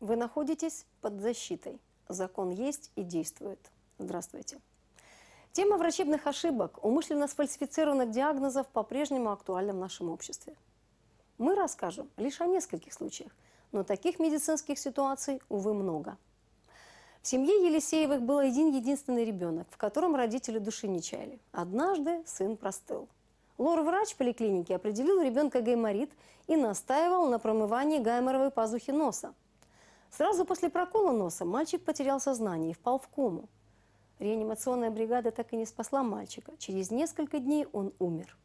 Вы находитесь под защитой. Закон есть и действует. Здравствуйте. Тема врачебных ошибок, умышленно сфальсифицированных диагнозов по-прежнему актуальна в нашем обществе. Мы расскажем лишь о нескольких случаях, но таких медицинских ситуаций, увы, много – в семье Елисеевых был один единственный ребенок, в котором родители души не чаяли. Однажды сын простыл. Лор-врач поликлиники определил ребенка гайморит и настаивал на промывании гайморовой пазухи носа. Сразу после прокола носа мальчик потерял сознание и впал в кому. Реанимационная бригада так и не спасла мальчика. Через несколько дней он умер.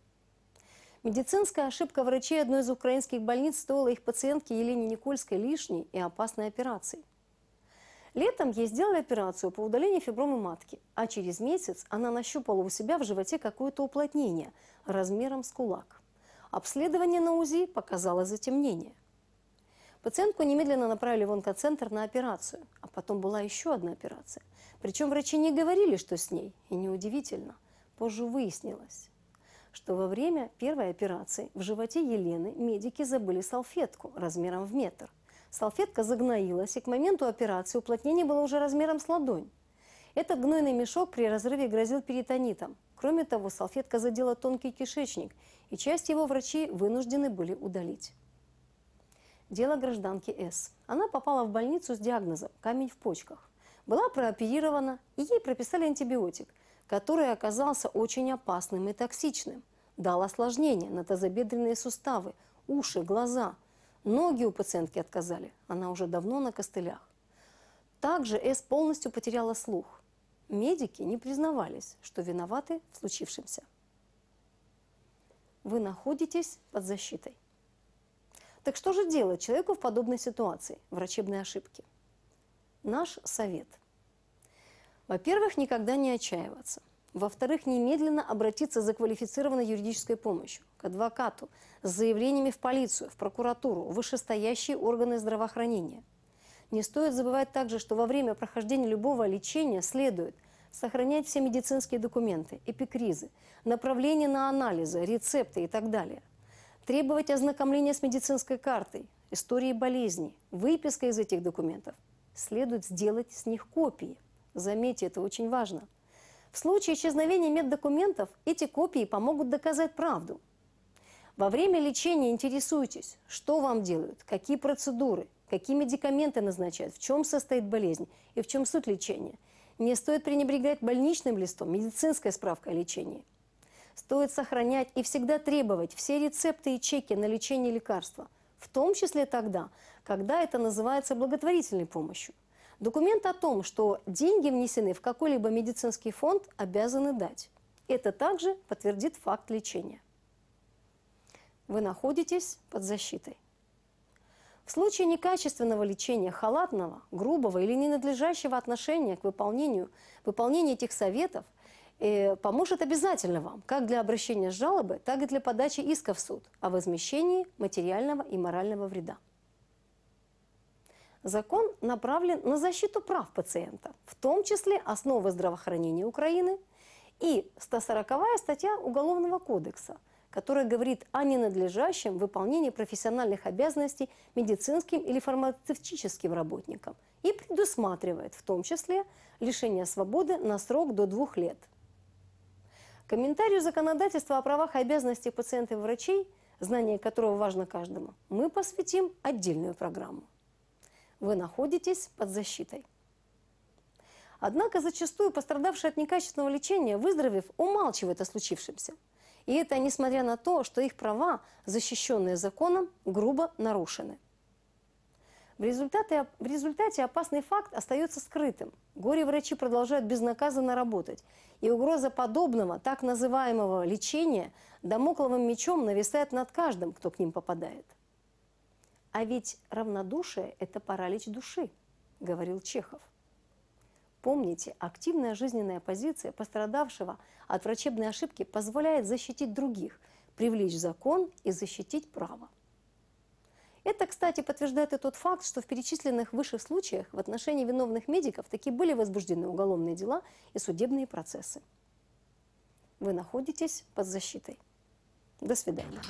Медицинская ошибка врачей одной из украинских больниц стоила их пациентке Елене Никольской лишней и опасной операции. Летом ей сделали операцию по удалению фибромы матки, а через месяц она нащупала у себя в животе какое-то уплотнение размером с кулак. Обследование на УЗИ показало затемнение. Пациентку немедленно направили в онкоцентр на операцию, а потом была еще одна операция. Причем врачи не говорили, что с ней, и неудивительно. Позже выяснилось, что во время первой операции в животе Елены медики забыли салфетку размером в метр – Салфетка загноилась, и к моменту операции уплотнение было уже размером с ладонь. Этот гнойный мешок при разрыве грозил перитонитом. Кроме того, салфетка задела тонкий кишечник, и часть его врачи вынуждены были удалить. Дело гражданки С. Она попала в больницу с диагнозом «камень в почках». Была прооперирована, и ей прописали антибиотик, который оказался очень опасным и токсичным. Дал осложнения на тазобедренные суставы, уши, глаза – Ноги у пациентки отказали, она уже давно на костылях. Также С полностью потеряла слух. Медики не признавались, что виноваты в случившемся. Вы находитесь под защитой. Так что же делать человеку в подобной ситуации, врачебной ошибки? Наш совет. Во-первых, никогда не отчаиваться – во-вторых, немедленно обратиться за квалифицированной юридической помощью, к адвокату, с заявлениями в полицию, в прокуратуру, вышестоящие органы здравоохранения. Не стоит забывать также, что во время прохождения любого лечения следует сохранять все медицинские документы, эпикризы, направления на анализы, рецепты и так далее. Требовать ознакомления с медицинской картой, историей болезни, выписка из этих документов. Следует сделать с них копии. Заметьте, это очень важно – в случае исчезновения меддокументов эти копии помогут доказать правду. Во время лечения интересуйтесь, что вам делают, какие процедуры, какие медикаменты назначают, в чем состоит болезнь и в чем суть лечения. Не стоит пренебрегать больничным листом, медицинской справкой о лечении. Стоит сохранять и всегда требовать все рецепты и чеки на лечение лекарства, в том числе тогда, когда это называется благотворительной помощью. Документ о том, что деньги внесены в какой-либо медицинский фонд, обязаны дать. Это также подтвердит факт лечения. Вы находитесь под защитой. В случае некачественного лечения, халатного, грубого или ненадлежащего отношения к выполнению, выполнение этих советов э, поможет обязательно вам, как для обращения с жалобы, так и для подачи иска в суд о возмещении материального и морального вреда. Закон направлен на защиту прав пациента, в том числе основы здравоохранения Украины и 140-я статья Уголовного кодекса, которая говорит о ненадлежащем выполнении профессиональных обязанностей медицинским или фармацевтическим работникам и предусматривает в том числе лишение свободы на срок до двух лет. Комментарию законодательства о правах и обязанностях пациентов и врачей, знание которого важно каждому, мы посвятим отдельную программу вы находитесь под защитой. Однако зачастую пострадавшие от некачественного лечения, выздоровев, умалчивают о случившемся. И это несмотря на то, что их права, защищенные законом, грубо нарушены. В результате, в результате опасный факт остается скрытым. Горе-врачи продолжают безнаказанно работать. И угроза подобного, так называемого лечения, домокловым мечом нависает над каждым, кто к ним попадает. А ведь равнодушие – это паралич души, говорил Чехов. Помните, активная жизненная позиция пострадавшего от врачебной ошибки позволяет защитить других, привлечь закон и защитить право. Это, кстати, подтверждает и тот факт, что в перечисленных выше случаях в отношении виновных медиков такие были возбуждены уголовные дела и судебные процессы. Вы находитесь под защитой. До свидания.